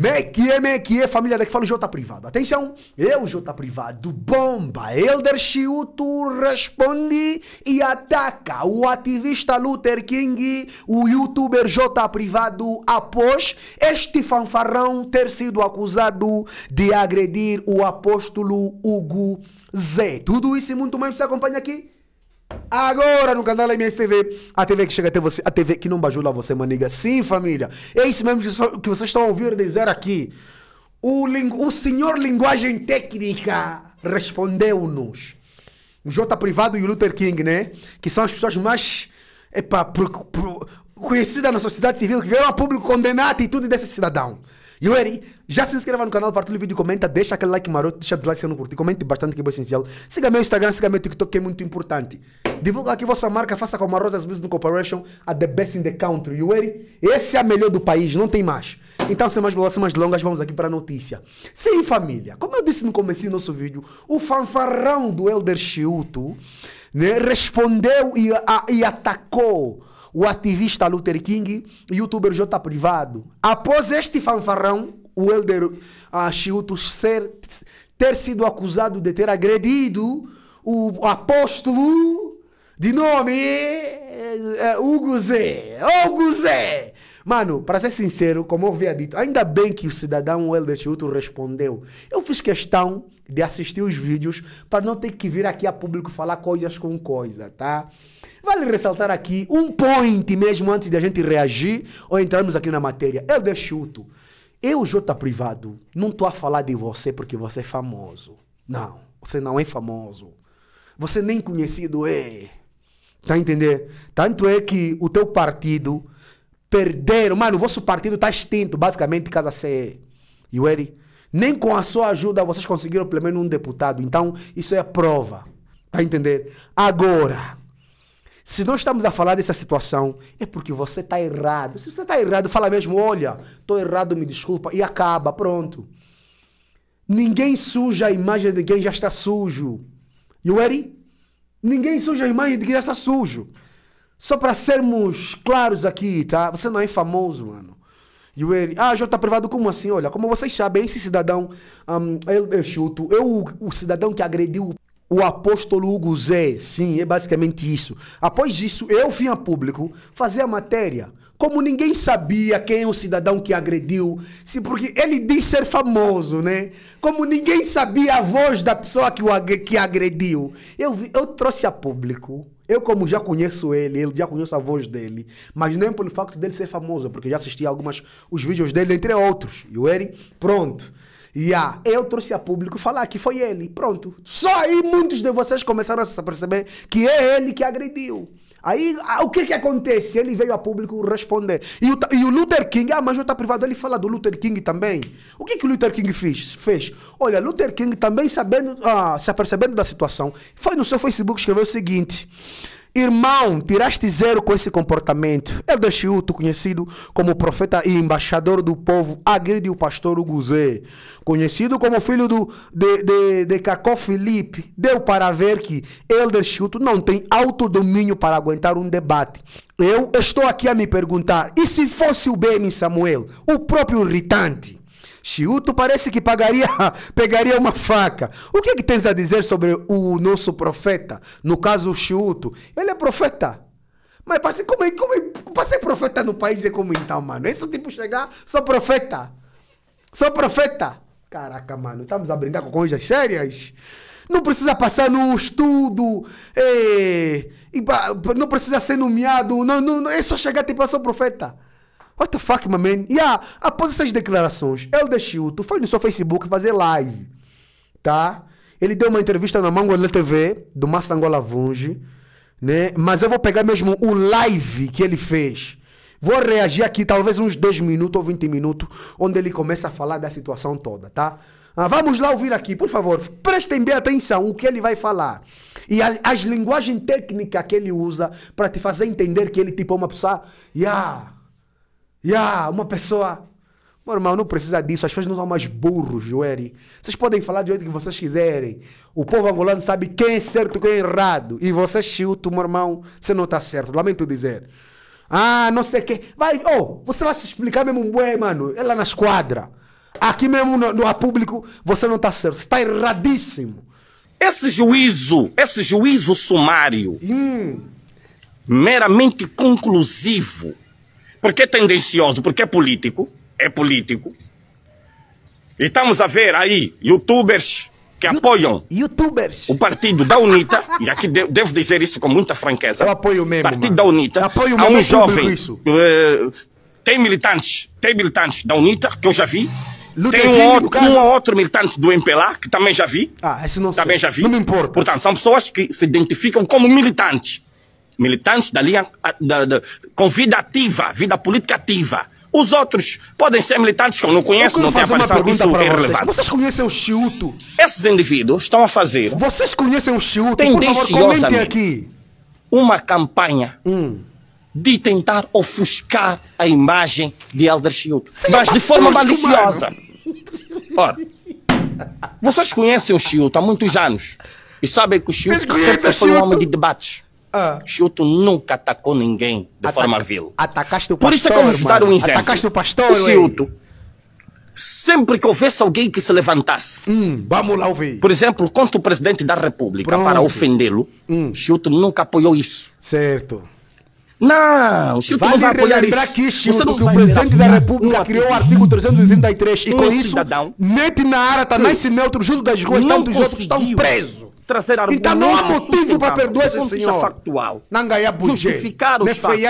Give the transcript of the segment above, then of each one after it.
Mequie, mequie, família daqui fala o J privado. Atenção, eu J privado, bomba, Elder Chiuto responde e ataca o ativista Luther King, o youtuber J privado, após este fanfarrão ter sido acusado de agredir o apóstolo Hugo Z. Tudo isso e muito mais você acompanha aqui Agora no canal MSTV, a TV que chega até você, a TV que não bajula você, maniga. Sim, família. É isso mesmo que vocês estão a ouvir dizer aqui. O, o senhor linguagem técnica respondeu-nos. O J Privado e o Luther King, né? Que são as pessoas mais epa, pro, pro, conhecidas na sociedade civil, que vieram a público condenar a atitude desse cidadão. You ready? Já se inscreva no canal, partilha o vídeo, comenta, deixa aquele like maroto, deixa o like se não curtir, comente bastante que é essencial. Siga meu Instagram, siga meu TikTok que é muito importante. Divulga aqui vossa marca, faça com a Rosas Business Corporation, a the best in the country. You ready? Esse é a melhor do país, não tem mais. Então, sem mais mais longas, vamos aqui para a notícia. Sim, família, como eu disse no começo do nosso vídeo, o fanfarrão do Elder Chiuto né, respondeu e, a, e atacou o ativista Luther King e o youtuber J Privado. Após este fanfarrão, o Elder uh, ah, Chiuto ser, ter sido acusado de ter agredido o apóstolo de nome eh, eh, Hugo Zé. Hugo Zé! Mano, para ser sincero, como eu havia dito, ainda bem que o cidadão Helder Chiuto respondeu. Eu fiz questão de assistir os vídeos para não ter que vir aqui a público falar coisas com coisa, tá? Vale ressaltar aqui um point mesmo antes de a gente reagir ou entrarmos aqui na matéria. Eu deixo deixuto. Eu, Jota Privado, não estou a falar de você porque você é famoso. Não, você não é famoso. Você nem conhecido é. Tá a entender? Tanto é que o teu partido perderam. Mano, o vosso partido está extinto, basicamente, casa CE. E o Eri? Nem com a sua ajuda vocês conseguiram pelo menos um deputado. Então, isso é a prova. Tá a entender? Agora, se nós estamos a falar dessa situação, é porque você está errado. Se você está errado, fala mesmo: olha, estou errado, me desculpa, e acaba, pronto. Ninguém suja a imagem de quem já está sujo. You ready? Ninguém suja a imagem de quem já está sujo. Só para sermos claros aqui, tá? Você não é famoso, mano. o ready? Ah, já está privado, como assim? Olha, como vocês sabem, esse cidadão, um, eu, eu chuto, eu, o cidadão que agrediu o apóstolo Hugo Zé, sim, é basicamente isso. Após isso, eu vim a público fazer a matéria. Como ninguém sabia quem é o cidadão que agrediu, se porque ele diz ser famoso, né? Como ninguém sabia a voz da pessoa que, o, que agrediu. Eu, eu trouxe a público. Eu, como já conheço ele, eu já conheço a voz dele, mas nem pelo facto dele ser famoso, porque já assisti algumas os vídeos dele, entre outros. E o Eri, pronto. Yeah, eu trouxe a público falar que foi ele. Pronto. Só aí muitos de vocês começaram a se perceber que é ele que agrediu. Aí o que que acontece? Ele veio a público responder. E o, e o Luther King, ah, mas eu tá privado, ele fala do Luther King também. O que que o Luther King fez? fez? Olha, Luther King também sabendo, ah, se apercebendo da situação, foi no seu Facebook escrever o seguinte: Irmão, tiraste zero com esse comportamento. Elder Chiuto, conhecido como profeta e embaixador do povo, agrediu o pastor Uguzé. Conhecido como filho do, de, de, de Cacó Felipe, deu para ver que Elder Chiuto não tem autodomínio para aguentar um debate. Eu estou aqui a me perguntar, e se fosse o BM Samuel, o próprio irritante? Chiuto parece que pagaria, pegaria uma faca. O que, é que tens a dizer sobre o nosso profeta? No caso, o Chiuto. Ele é profeta. Mas passei, como, é, como, é, passei profeta no país é como então, mano? Esse é tipo chegar, sou profeta. Sou profeta. Caraca, mano, estamos a brincar com coisas sérias. Não precisa passar num estudo. É, não precisa ser nomeado. Não, não, não, é só chegar tipo, eu profeta. What the fuck, my man? Yeah, após essas declarações, Helder Chiuto foi no seu Facebook fazer live, tá? Ele deu uma entrevista na Mangola TV, do Massa Angola Vunge, né? Mas eu vou pegar mesmo o live que ele fez. Vou reagir aqui, talvez uns 10 minutos ou 20 minutos, onde ele começa a falar da situação toda, tá? Ah, vamos lá ouvir aqui, por favor. Prestem bem atenção o que ele vai falar. E a, as linguagens técnicas que ele usa para te fazer entender que ele tipo é uma pessoa. Yeah Yeah, uma pessoa. Meu irmão, não precisa disso. As pessoas não são mais burros, Joeri. Vocês podem falar do jeito que vocês quiserem. O povo angolano sabe quem é certo e quem é errado. E você, chuto, meu irmão, você não está certo. Lamento dizer. Ah, não sei o quê. Vai, oh, você vai se explicar mesmo um bué, mano. É lá na esquadra. Aqui mesmo no, no público, você não está certo. Você está erradíssimo. Esse juízo, esse juízo sumário, hum. meramente conclusivo, porque é tendencioso, porque é político, é político. E estamos a ver aí youtubers que you apoiam YouTubers. o partido da UNITA, e aqui de devo dizer isso com muita franqueza. Eu apoio mesmo. Partido mano. da UNITA, apoio há um jovem. Uh, tem militantes, tem militantes da UNITA que eu já vi. tem um, King, outro, um ou outro militante do MPLA que também já vi. Ah, esse não Também sei. já vi. Não me importa. Portanto, são pessoas que se identificam como militantes militantes da linha ah, da, da, com vida ativa, vida política ativa. Os outros podem ser militantes que eu não conheço, eu não tenho uma pergunta é você. Vocês conhecem o Chiuto? Esses indivíduos estão a fazer. Vocês conhecem o Chiuto? Tendenciosamente aqui. Uma campanha hum. de tentar ofuscar a imagem de Elder Chiuto, mas de forma maliciosa. Ora, vocês conhecem o Chiuto há muitos anos e sabem que o Chiuto sempre foi um homem de debates. Ah. Chuto nunca atacou ninguém de Ataca, forma vil. Atacaste o pastor. Por isso é que eu vou dar um exemplo. Atacaste o pastor, Chuto. Sempre que houvesse alguém que se levantasse. Hum, vamos lá ouvir. Por exemplo, contra o presidente da República Pronto. para ofendê-lo, hum. Chuto nunca apoiou isso. Certo. Não, o vale não vai apoiar isso. Que, que o presidente da República criou o artigo 333 e com isso cidadão. mete na área, tá hum. nasce neutro junto das ruas, tanto dos outros estão presos trazer argumentos. Então não há motivo para perdoar esse é senhor. Factual, não ganhar Justificar os fatos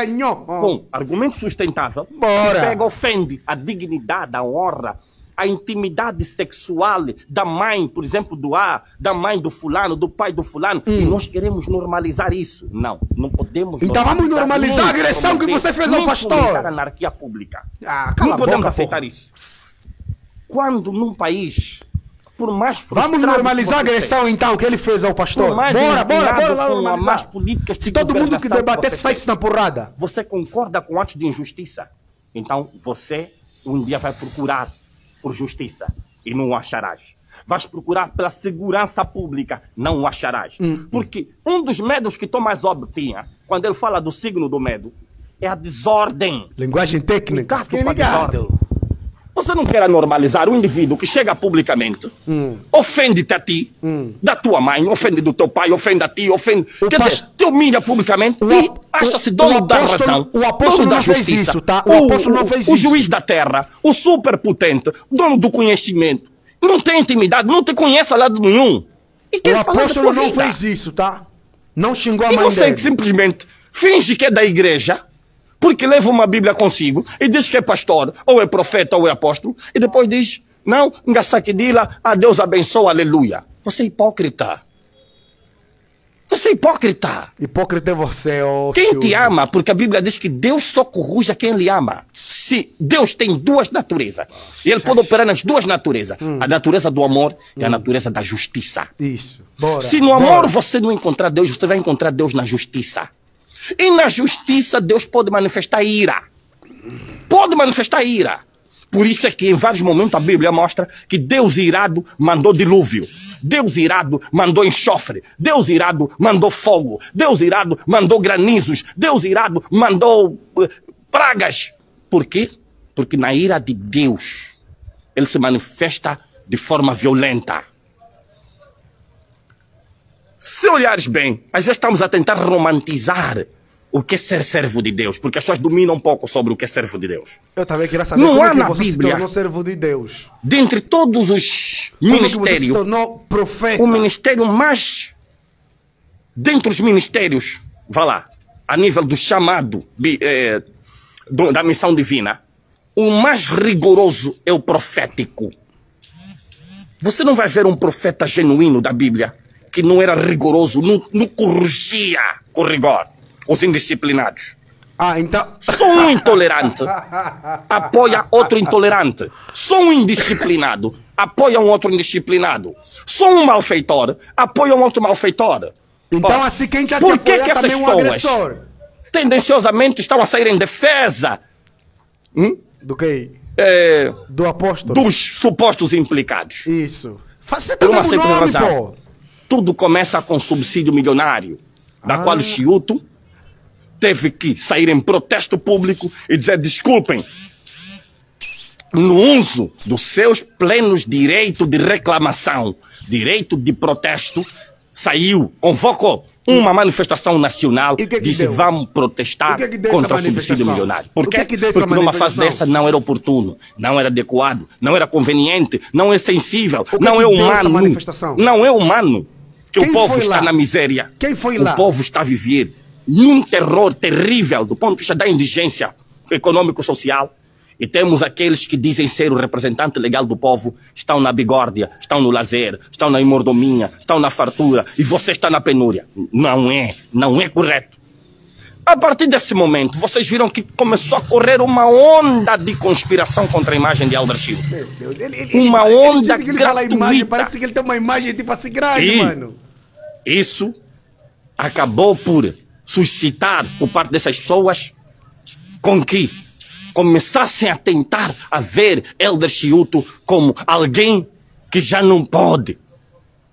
com argumento sustentável. Bora. Pega, ofende a dignidade, a honra, a intimidade sexual da mãe, por exemplo, do A, da mãe do fulano, do pai do fulano. Hum. E nós queremos normalizar isso. Não, não podemos. Então normalizar. vamos normalizar a agressão que você fez ao pastor. a anarquia pública. Ah, cala não podemos boca, aceitar porra. isso. Quando num país por mais Vamos normalizar a agressão tem. então que ele fez ao pastor. Bora, bora, bora lá normalizar. Se todo mundo que debater saísse na porrada. Você concorda com atos de injustiça? Então você um dia vai procurar por justiça e não o acharás. Vais procurar pela segurança pública, não o acharás. Hum. hum. Porque um dos medos que Thomas Hobbes tinha, quando ele fala do signo do medo, é a desordem. Linguagem técnica. Fiquem ligados. Você não quer normalizar um indivíduo que chega publicamente, hum. ofende-te a ti, hum. da tua mãe, ofende do teu pai, ofende a ti, ofende. O quer dizer, te humilha publicamente o e acha-se dono da razão. O apóstolo dono não fez isso, tá? O, o apóstolo não fez o, isso. O juiz da terra, o superpotente, dono do conhecimento, não tem intimidade, não te conhece a lado nenhum. E o apóstolo não vida. fez isso, tá? Não xingou a e mãe você dele. simplesmente finge que é da igreja porque leva uma Bíblia consigo e diz que é pastor, ou é profeta, ou é apóstolo, e depois diz, não, Ngasakidila, a Deus abençoa, aleluia. Você é hipócrita. Você é hipócrita. Hipócrita é você, ô oh, Quem te ama, porque a Bíblia diz que Deus só corruja quem lhe ama. Se Deus tem duas naturezas. E ele pode operar nas duas naturezas. Hum. A natureza do amor hum. e a hum. natureza da justiça. Isso. Bora. Se no amor Bora. você não encontrar Deus, você vai encontrar Deus na justiça. E na justiça, Deus pode manifestar ira. Pode manifestar ira. Por isso é que em vários momentos a Bíblia mostra que Deus irado mandou dilúvio. Deus irado mandou enxofre. Deus irado mandou fogo. Deus irado mandou granizos. Deus irado mandou eh, pragas. Por quê? Porque na ira de Deus ele se manifesta de forma violenta. Se olhares bem, às vezes estamos a tentar romantizar o que é ser servo de Deus, porque as pessoas dominam um pouco sobre o que é servo de Deus. Eu também queria saber não como é há é que na você Bíblia, se tornou servo de Deus. Dentre todos os como ministérios, que você se tornou profeta. o ministério mais dentre os ministérios, vá lá, a nível do chamado eh, da missão divina, o mais rigoroso é o profético. Você não vai ver um profeta genuíno da Bíblia que não era rigoroso, não, não corrigia com rigor os indisciplinados. Ah, então. Sou um intolerante. apoia outro intolerante. Sou um indisciplinado. Apoia um outro indisciplinado. Sou um malfeitor. Apoia um outro malfeitor. Então, assim, quem quer Por que, que essas é um agressor? tendenciosamente estão a sair em defesa hum? do que? É, do apóstolo. Dos supostos implicados. Isso. Faça Por uma simples nome, razão. Pô tudo começa com subsídio milionário, da ah. qual o Chiuto teve que sair em protesto público e dizer desculpem no uso dos seus plenos direitos de reclamação, direito de protesto, saiu, convocou uma manifestação nacional e que é que disse deu? vamos protestar que é contra o subsídio milionário. Por é quê? Porque numa fase dessa não era oportuno, não era adequado, não era conveniente, não é sensível, não é humano. Não é humano que Quem o povo está lá? na miséria. Quem foi o lá? O povo está a viver num terror terrível do ponto de vista da indigência econômico-social. E temos aqueles que dizem ser o representante legal do povo, estão na bigórdia, estão no lazer, estão na imordomia, estão na fartura e você está na penúria. Não é, não é correto. A partir desse momento, vocês viram que começou a correr uma onda de conspiração contra a imagem de Albert Shield. ele, ele, uma ele, onda ele, ele, ele gratuita. Imagem, parece que ele tem uma imagem tipo assim grande, e, mano. Isso acabou por suscitar por parte dessas pessoas com que começassem a tentar a ver Elder Chiuto como alguém que já não pode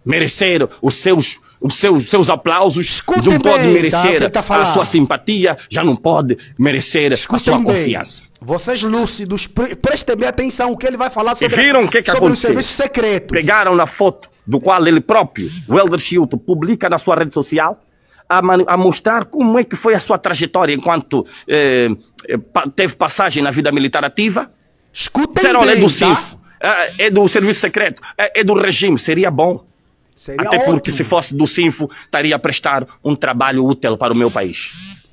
merecer os seus os seus, seus aplausos, Escute não pode bem, tá? merecer tá? a sua simpatia, já não pode merecer a sua bem. confiança. Vocês lúcidos, pre prestem bem atenção o que ele vai falar sobre, viram essa, que que sobre aconteceu? o serviço secreto. Pegaram na foto do qual ele próprio, o Elder publica na sua rede social, a, a, mostrar como é que foi a sua trajetória enquanto eh, eh teve passagem na vida militar ativa. Escutem Será, é bem, tá? é do CIF, tá? é do Serviço Secreto, é, é do regime, seria bom. Seria Até ótimo. porque se fosse do CINFO, estaria a prestar um trabalho útil para o meu país.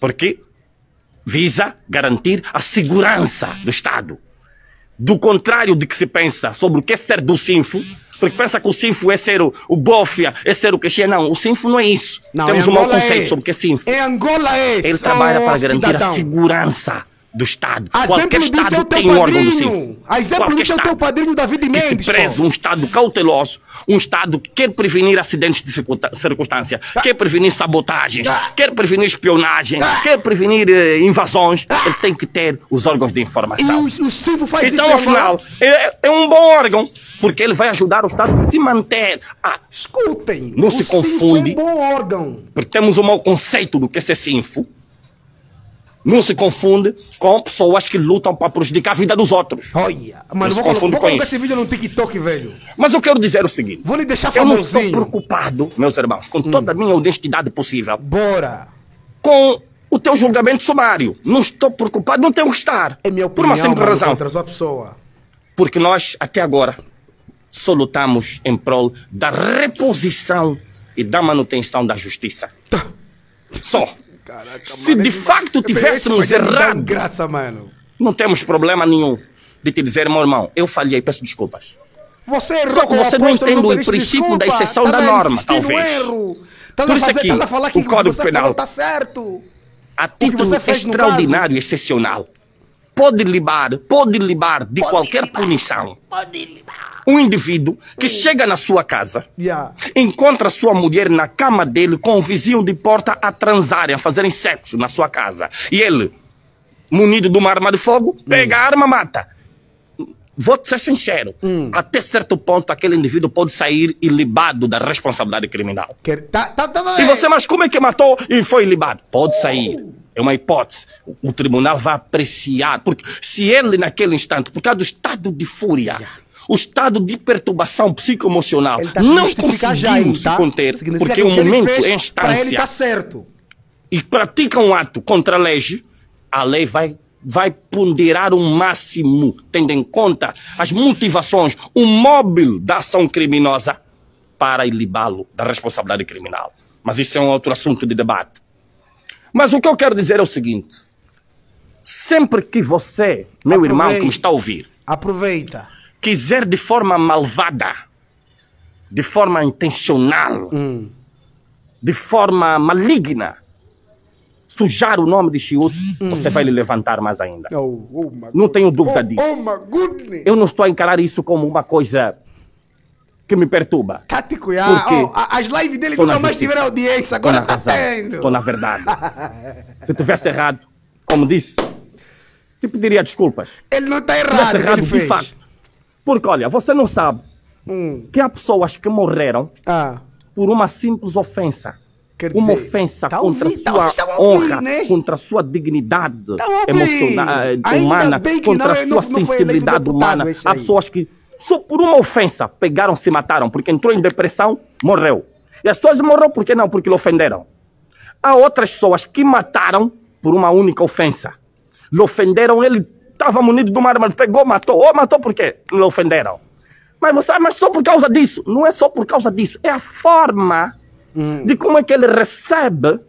Porque visa garantir a segurança do Estado. Do contrário de que se pensa sobre o que é ser do CINFO, porque pensa que o Sinfo é ser o, o Bófia, é ser o Queixia. Não, o Sinfo não é isso. Não, Temos um mau conceito é, sobre o que é Sinfo. É Angola é Ele trabalha para garantir cidadão. a segurança do Estado. A exemplo Qualquer é disso é o teu padrinho. A exemplo disso é o teu padrinho David Mendes. Preso, um Estado cauteloso, um Estado que quer prevenir acidentes de circunstância, ah. quer prevenir sabotagem, ah. quer prevenir espionagem, ah. quer prevenir eh, invasões. Ah. Ele tem que ter os órgãos de informação. E o, o faz então, isso. Então, afinal, é, é, é um bom órgão porque ele vai ajudar o Estado a se manter. Ah, Escutem, não se confunde. É um bom órgão. Porque temos um mau conceito do que é ser sinfo não se confunde com pessoas que lutam para prejudicar a vida dos outros. Olha, mas não vou, colo vou colocar isso. esse vídeo no TikTok, velho. Mas eu quero dizer o seguinte: vou lhe deixar Eu não estou preocupado, meus irmãos, com toda a minha honestidade possível. Bora! Com o teu julgamento sumário. Não estou preocupado, não tenho que estar. É minha opinião, por uma simples mano, razão. Contra a pessoa. Porque nós, até agora, só lutamos em prol da reposição e da manutenção da justiça. Tá. Só. Caraca, Se mano, de facto tivéssemos errado. graça, mano. Não temos problema nenhum de te dizer, meu irmão, eu falhei, peço desculpas. Você errou, Só que você não entende o princípio desculpa, da exceção tá da norma. Talvez. Erro. Estás a, fazer, estás a falar que o Código Penal está certo. A título extraordinário e excepcional. Pode libar, pode libar de pode qualquer libar, punição. Pode libar um indivíduo que chega na sua casa, encontra sua mulher na cama dele com o vizinho de porta a transarem, a fazerem sexo na sua casa. E ele, munido de uma arma de fogo, hum. pega a arma mata. Vou ser sincero, hum. até certo ponto aquele indivíduo pode sair ilibado da responsabilidade criminal. Que... Tá, tá, tá, tá, e é. você, mas como é que matou e foi ilibado? Pode sair. É uma hipótese. O tribunal vai apreciar. Porque se ele naquele instante, por causa do estado de fúria. Yeah o estado de perturbação psicoemocional. Tá não conseguimos já, ele, se tá? conter, significa porque o momento é tá instância. Ele certo. E pratica um ato contra a lei, a lei vai vai ponderar o máximo, tendo em conta as motivações, o móvel da ação criminosa para ilibá-lo da responsabilidade criminal. Mas isso é um outro assunto de debate. Mas o que eu quero dizer é o seguinte: sempre que você, meu aproveita, irmão que me está a ouvir, aproveita quiser de forma malvada, de forma intencional, hum. de forma maligna, sujar o nome de Shiut, hum. você vai lhe levantar mais ainda. Oh, oh, não tenho dúvida oh, disso. Oh Eu não estou a encarar isso como uma coisa que me perturba. Tático, já. Porque oh, as lives dele nunca mais tiveram audiência, agora está tendo. Estou na verdade. Se tivesse errado, como disse, te pediria desculpas. Ele não está errado, errado ele fez. Fato. Porque, olha, você não sabe hum. que há pessoas que morreram ah. por uma simples ofensa. Quer uma ofensa tá contra ouvindo, a sua honra, né? contra a sua dignidade a tá emocional, eh, humana, contra a sua não, sensibilidade não humana. Há pessoas que, só por uma ofensa, pegaram, se mataram, porque entrou em depressão, morreu. E as pessoas morreram porque não? Porque lhe ofenderam. Há outras pessoas que mataram por uma única ofensa. Lhe ofenderam ele estava munido de uma arma, pegou, matou. Ou matou porque me ofenderam. Mas você, ah, mas só por causa disso. Não é só por causa disso. É a forma hum. de como é que ele recebe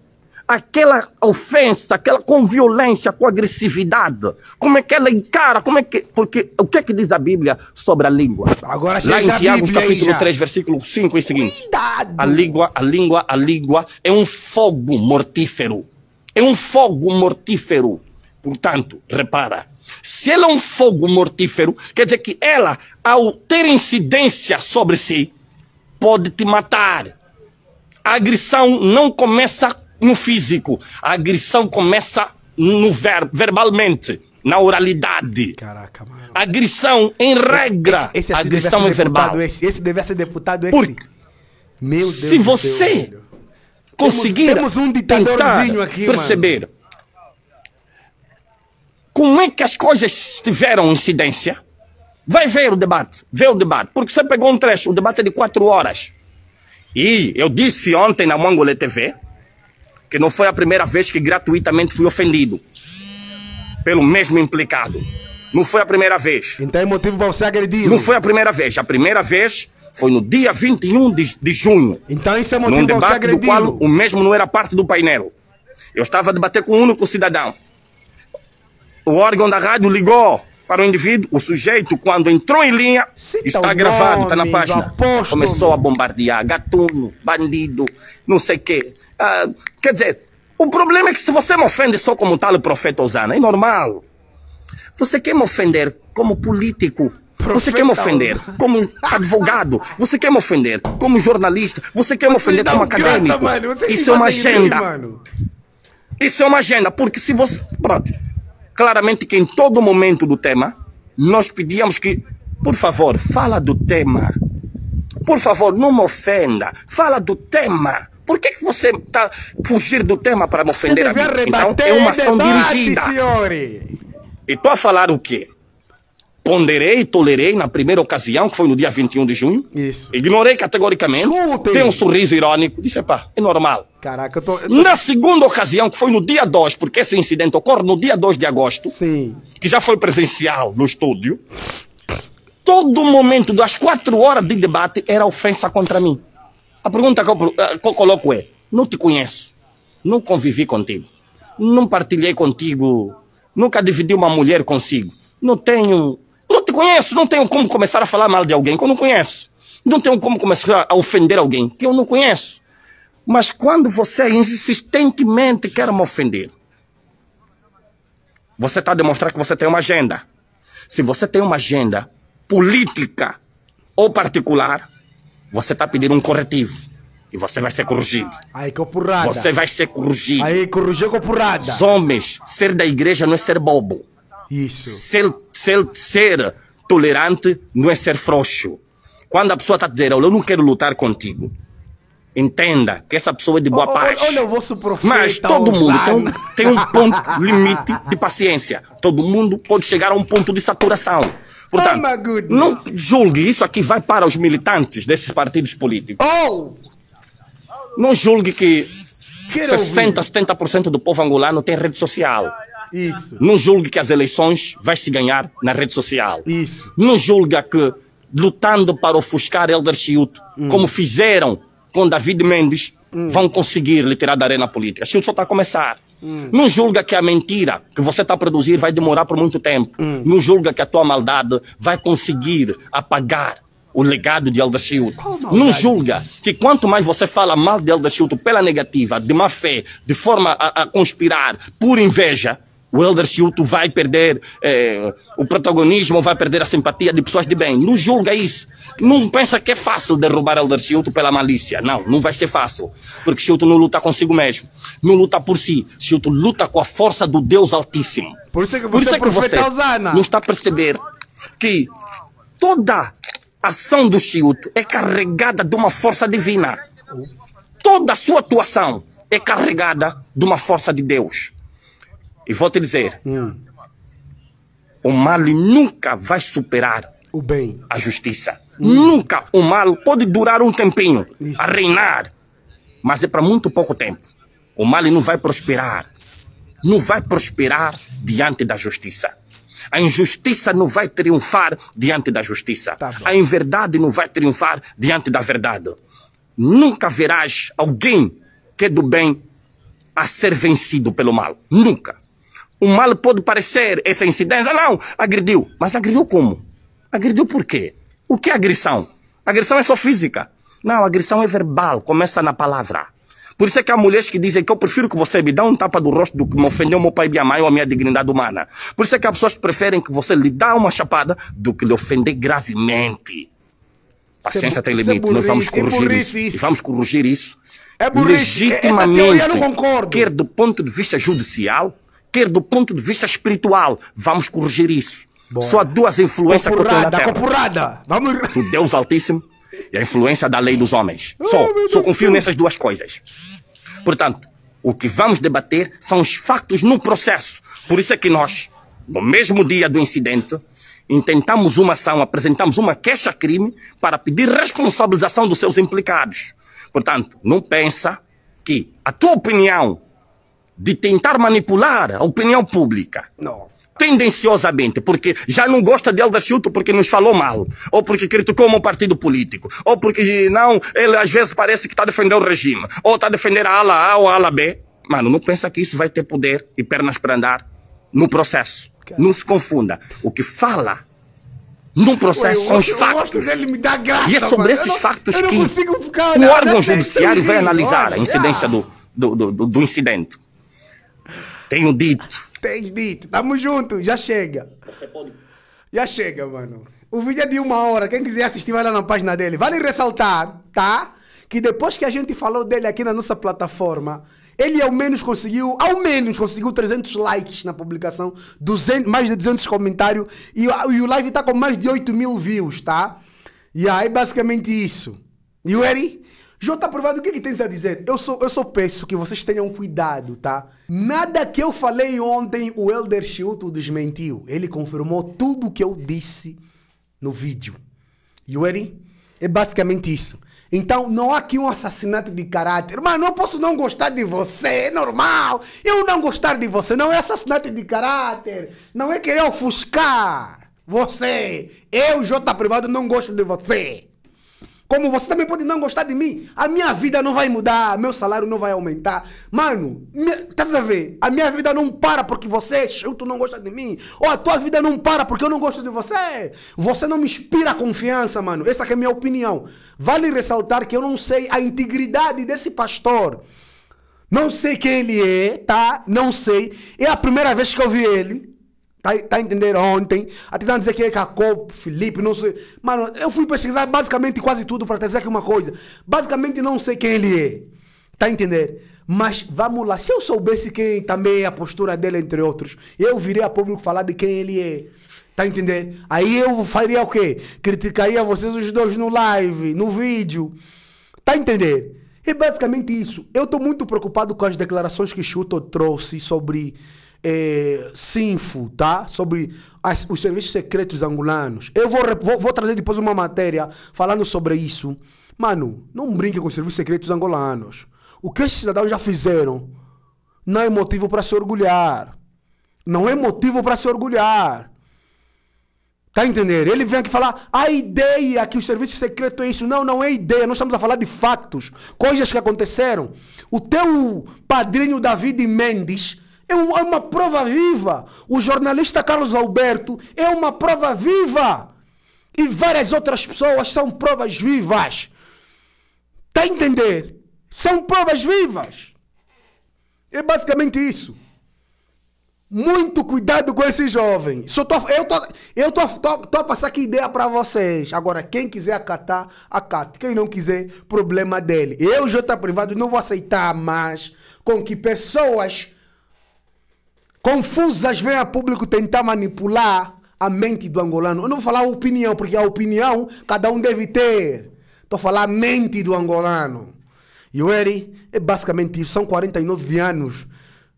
aquela ofensa, aquela com violência, com agressividade. Como é que ela encara? Como é que, porque o que é que diz a Bíblia sobre a língua? Agora Lá em Tiago, capítulo 3, versículo 5 e seguinte. Cuidado. A língua, a língua, a língua é um fogo mortífero. É um fogo mortífero. Portanto, repara, se ele é um fogo mortífero, quer dizer que ela, ao ter incidência sobre si, pode te matar. A agressão não começa no físico, a agressão começa no ver, verbalmente, na oralidade. Caraca, mano. Agressão, em regra, esse, esse, esse agressão é verbal. Esse, esse deve ser deputado esse. Meu Deus Se você Deus, conseguir temos, temos um ditadorzinho aqui, perceber mano como é que as coisas tiveram incidência? Vai ver o debate, vê o debate, porque você pegou um trecho, o debate é de quatro horas. E eu disse ontem na Mongole TV que não foi a primeira vez que gratuitamente fui ofendido pelo mesmo implicado. Não foi a primeira vez. Então é motivo para você agredir. Não foi a primeira vez. A primeira vez foi no dia 21 de, de junho. Então isso é motivo para você agredir. do qual o mesmo não era parte do painel. Eu estava a debater com um único cidadão o órgão da rádio ligou para o indivíduo, o sujeito, quando entrou em linha, Cita está gravado, está na página. Começou a bombardear gatuno, bandido, não sei o quê. Ah, quer dizer, o problema é que se você me ofende só como tal profeta Osana, é normal. Você quer me ofender como político, você quer me ofender como advogado? Você quer me ofender como jornalista? Você quer me ofender como acadêmico? Isso é uma agenda. Isso é uma agenda, porque se você. Pronto claramente que em todo momento do tema, nós pedíamos que, por favor, fala do tema. Por favor, não me ofenda. Fala do tema. Por que, que você está fugir do tema para me ofender a mim? Então, é uma ação debate, dirigida. E estou a falar o quê? ponderei, tolerei na primeira ocasião, que foi no dia 21 de junho. Isso. Ignorei categoricamente. Escutem. Tem um sorriso irônico. Disse, pá, é normal. Caraca, eu tô, eu tô, Na segunda ocasião, que foi no dia 2, porque esse incidente ocorre no dia 2 de agosto. Sim. Que já foi presencial no estúdio. Todo momento das quatro horas de debate era ofensa contra mim. A pergunta que eu, eh, que eu coloco é: não te conheço, não convivi contigo, não partilhei contigo, nunca dividi uma mulher consigo, não tenho conheço, não tenho como começar a falar mal de alguém que eu não conheço. Não tenho como começar a ofender alguém que eu não conheço. Mas quando você insistentemente quer me ofender, você está a demonstrar que você tem uma agenda. Se você tem uma agenda política ou particular, você está pedindo um corretivo. E você vai ser corrigido. Aí que Você vai ser corrigido. Aí corrigiu com Os homens, ser da igreja não é ser bobo. Isso. Ser, ser, ser tolerante não é ser frouxo. Quando a pessoa está a dizer, olha, eu não quero lutar contigo, entenda que essa pessoa é de boa oh, paz. Olha eu vou Mas todo mundo tem, tem um ponto limite de paciência. Todo mundo pode chegar a um ponto de saturação. Portanto, oh, não julgue isso aqui vai para os militantes desses partidos políticos. Oh. Não julgue que Quero 60, ouvir. 70% do povo angolano tem rede social. Isso. Não julgue que as eleições vai se ganhar na rede social. Isso. Não julga que lutando para ofuscar Elder Chiuto, hum. como fizeram com David Mendes, hum. vão conseguir lhe tirar da arena política. Chiuto só está a começar. Hum. Não julga que a mentira que você está a produzir vai demorar por muito tempo. Hum. Não julga que a tua maldade vai conseguir apagar o legado de Elder Shield. Não julga que quanto mais você fala mal de Elder Shield pela negativa, de má fé, de forma a, a conspirar, por inveja, o Elder Chiuto vai perder é, o protagonismo, vai perder a simpatia de pessoas de bem. Não julga isso. Não pensa que é fácil derrubar Elder Chiuto pela malícia. Não, não vai ser fácil. Porque Chiuto não luta consigo mesmo. Não luta por si. Chiuto luta com a força do Deus Altíssimo. Por isso é que você, isso é, é que você não está a perceber que toda ação do Chiuto é carregada de uma força divina. Toda a sua atuação é carregada de uma força de Deus. E vou te dizer: hum. o mal nunca vai superar o bem. a justiça. Hum. Nunca o mal pode durar um tempinho Isso. a reinar, mas é para muito pouco tempo. O mal não vai prosperar. Não vai prosperar diante da justiça. A injustiça não vai triunfar diante da justiça. Tá a inverdade não vai triunfar diante da verdade. Nunca verás alguém que é do bem a ser vencido pelo mal. Nunca. O mal pode parecer essa incidência. Não, agrediu. Mas agrediu como? Agrediu por quê? O que é agressão? Agressão é só física. Não, agressão é verbal, começa na palavra. Por isso é que há mulheres que dizem que eu prefiro que você me dê um tapa do rosto do que me ofendeu meu pai, minha mãe ou a minha dignidade humana. Por isso é que há pessoas que preferem que você lhe dê uma chapada do que lhe ofender gravemente. Paciência é tem é limite, burrice, nós vamos é corrigir isso. isso. E vamos corrigir isso. É burrice. Legitimamente, Essa teoria não concordo. quer do ponto de vista judicial, ter do ponto de vista espiritual. Vamos corrigir isso. Boa. Só duas influências que eu tenho na terra. Vamos. O Deus Altíssimo e a influência da lei dos homens. Oh, só, só confio nessas duas coisas. Portanto, o que vamos debater são os factos no processo. Por isso é que nós, no mesmo dia do incidente, intentamos uma ação, apresentamos uma queixa-crime para pedir responsabilização dos seus implicados. Portanto, não pensa que a tua opinião de tentar manipular a opinião pública. Nossa. Tendenciosamente, porque já não gosta de Alda Schultz porque nos falou mal, ou porque criticou um partido político, ou porque não, ele às vezes parece que está defendendo o regime, ou está defendendo a ala A ou a ala B. Mano, não pensa que isso vai ter poder e pernas para andar no processo. Cara. Não se confunda. O que fala no processo Ué, são os factos. Graça, e é sobre mano. esses não, factos que o órgão judiciário vai analisar olha, a incidência yeah. do, do, do, do incidente. Tenho dito. Tens dito. Tamo junto. Já chega. Você pode. Já chega, mano. O vídeo é de uma hora. Quem quiser assistir, vai lá na página dele. Vale ressaltar, tá? Que depois que a gente falou dele aqui na nossa plataforma, ele ao menos conseguiu, ao menos conseguiu 300 likes na publicação, 200, mais de 200 comentários e, e o live tá com mais de 8 mil views, tá? E aí, basicamente isso. E o Eri Jota tá Provado, o que, que tens a dizer? Eu só, eu sou peço que vocês tenham cuidado, tá? Nada que eu falei ontem, o Elder Chiuto desmentiu. Ele confirmou tudo o que eu disse no vídeo. You ready? É basicamente isso. Então, não há aqui um assassinato de caráter. Mano, eu posso não gostar de você, é normal. Eu não gostar de você não é assassinato de caráter. Não é querer ofuscar você. Eu, Jota tá Privado, não gosto de você. Como você também pode não gostar de mim. A minha vida não vai mudar, meu salário não vai aumentar. Mano, minha, tá a ver? A minha vida não para porque você é tu não gosta de mim. Ou a tua vida não para porque eu não gosto de você. Você não me inspira confiança, mano. Essa é a minha opinião. Vale ressaltar que eu não sei a integridade desse pastor. Não sei quem ele é, tá? Não sei. É a primeira vez que eu vi ele. Tá, tá entendendo? Ontem, a tá tentar dizer que é Cacol, Felipe, não sei. Mano, eu fui pesquisar basicamente quase tudo para dizer aqui uma coisa. Basicamente não sei quem ele é. Tá entendendo? Mas vamos lá, se eu soubesse quem também é a postura dele, entre outros, eu viria a público falar de quem ele é. Tá entendendo? Aí eu faria o quê? Criticaria vocês os dois no live, no vídeo. Tá entendendo? É basicamente isso. Eu estou muito preocupado com as declarações que Chuto trouxe sobre é, Sinfo, tá? Sobre as, os serviços secretos angolanos. Eu vou, vou, vou, trazer depois uma matéria falando sobre isso. Mano, não brinque com os serviços secretos angolanos. O que esses cidadãos já fizeram não é motivo para se orgulhar. Não é motivo para se orgulhar. Tá entendendo? Ele vem aqui falar a ideia que o serviço secreto é isso. Não, não é ideia. Nós estamos a falar de fatos, coisas que aconteceram. O teu padrinho David Mendes é, é uma prova viva. O jornalista Carlos Alberto é uma prova viva. E várias outras pessoas são provas vivas. Está a entender? São provas vivas. É basicamente isso. Muito cuidado com esse jovem. Só tô, eu tô, eu tô, tô, tô a passar aqui ideia para vocês. Agora, quem quiser acatar, acate. Quem não quiser, problema dele. Eu, Jota Privado, não vou aceitar mais com que pessoas confusas vêm a é público tentar manipular a mente do angolano. Eu não vou falar opinião, porque a opinião cada um deve ter. Estou a falar a mente do angolano. E o Eri é basicamente isso. São 49 anos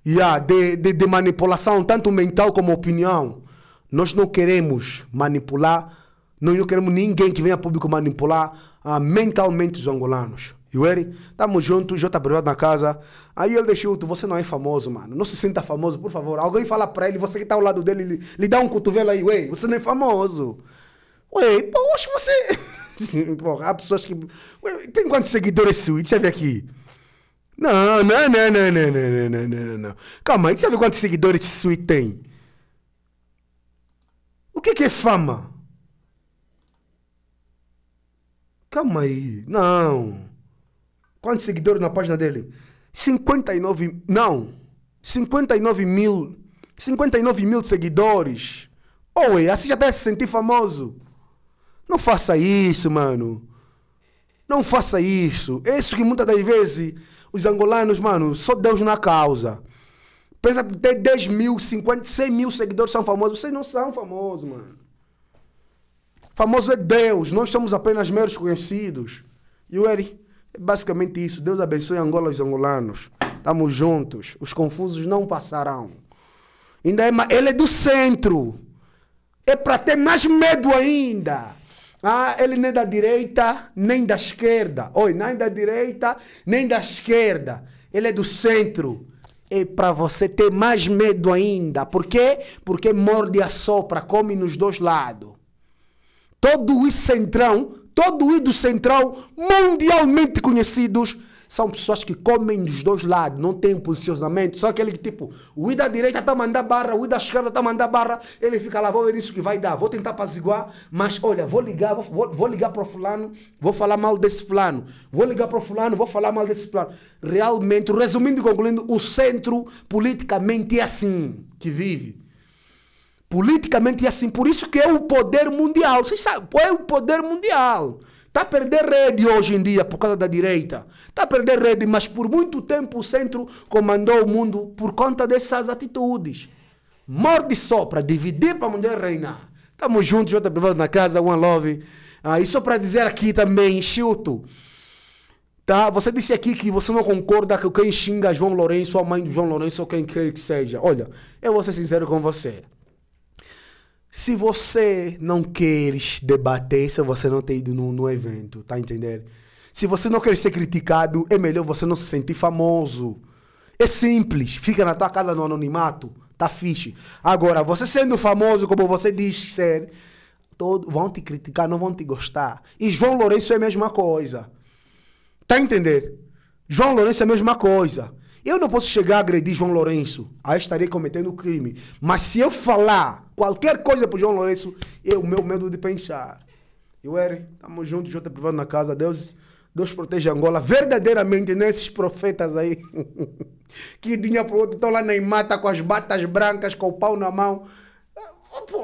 yeah, de, de, de manipulação, tanto mental como opinião. Nós não queremos manipular, nós não queremos ninguém que venha a público manipular ah, mentalmente os angolanos o era, estamos juntos, J está privado na casa. Aí ele deixou, você não é famoso, mano. Não se sinta famoso, por favor. Alguém fala para ele, você que está ao lado dele, lhe, lhe dá um cotovelo aí, ué, você não é famoso. Ué, poxa, você. Porra, há pessoas que. Ué, tem quantos seguidores suíte? Deixa eu ver aqui. Não, não, não, não, não, não, não, não, não, não. Calma aí, deixa eu ver quantos seguidores suíte tem. O que, que é fama? Calma aí. Não. Quantos seguidores na página dele? 59. Não! 59 mil. 59 mil seguidores. Oi, assim já deve se sentir famoso. Não faça isso, mano. Não faça isso. É isso que muitas das vezes os angolanos, mano, só Deus na causa. Pensa que tem 10 mil, 50, 100 mil seguidores são famosos. Vocês não são famosos, mano. Famoso é Deus. Nós somos apenas meros conhecidos. E o Eri? basicamente isso. Deus abençoe Angola e os angolanos. Estamos juntos. Os confusos não passarão. Ainda é, ele é do centro. É para ter mais medo ainda. Ah, ele nem é da direita, nem da esquerda. Oi, nem é da direita, nem da esquerda. Ele é do centro. É para você ter mais medo ainda. Por quê? Porque morde e assopra, come nos dois lados. Todo o centrão todo o ídolo central, mundialmente conhecidos, são pessoas que comem dos dois lados, não têm posicionamento. só aquele que, tipo, o ido da direita está a mandar barra, o ido da esquerda está a mandar barra, ele fica lá, vou ver isso que vai dar, vou tentar apaziguar, mas olha, vou ligar, vou, vou, vou ligar para o fulano, vou falar mal desse fulano, vou ligar para o fulano, vou falar mal desse fulano. Realmente, resumindo e concluindo, o centro politicamente é assim que vive politicamente e assim. Por isso que é o poder mundial. Vocês sabem, é o poder mundial. Está a perder rede hoje em dia por causa da direita. Está a perder rede, mas por muito tempo o centro comandou o mundo por conta dessas atitudes. Morde só para dividir para mulher reinar. Estamos juntos, outra privada na casa, One Love. Ah, e só para dizer aqui também, Chilto. Tá? Você disse aqui que você não concorda que quem xinga João Lourenço, a mãe do João Lourenço, ou quem quer que seja. Olha, eu vou ser sincero com você. Se você não queres debater, se você não tem ido no, no evento, tá entendendo? Se você não quer ser criticado, é melhor você não se sentir famoso. É simples, fica na tua casa no anonimato, tá fixe. Agora, você sendo famoso como você diz ser, todo, vão te criticar, não vão te gostar. E João Lourenço é a mesma coisa. Tá entendendo? João Lourenço é a mesma coisa. Eu não posso chegar a agredir João Lourenço. Aí estarei cometendo crime. Mas se eu falar qualquer coisa pro João Lourenço, é o meu medo de pensar. Eu era, estamos juntos, Jota Privado na casa, Deus. Deus proteja Angola verdadeiramente, nesses né? profetas aí que de um dia para outro estão lá na mata com as batas brancas, com o pau na mão. Ah,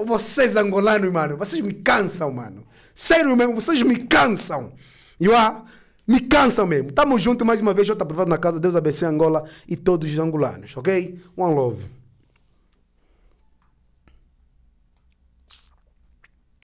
vocês angolanos, mano, vocês me cansam, mano. Sério mesmo, vocês me cansam. E lá, me cansa mesmo. Tamo junto mais uma vez, J Privado na casa. Deus abençoe Angola e todos os angolanos, ok? One love.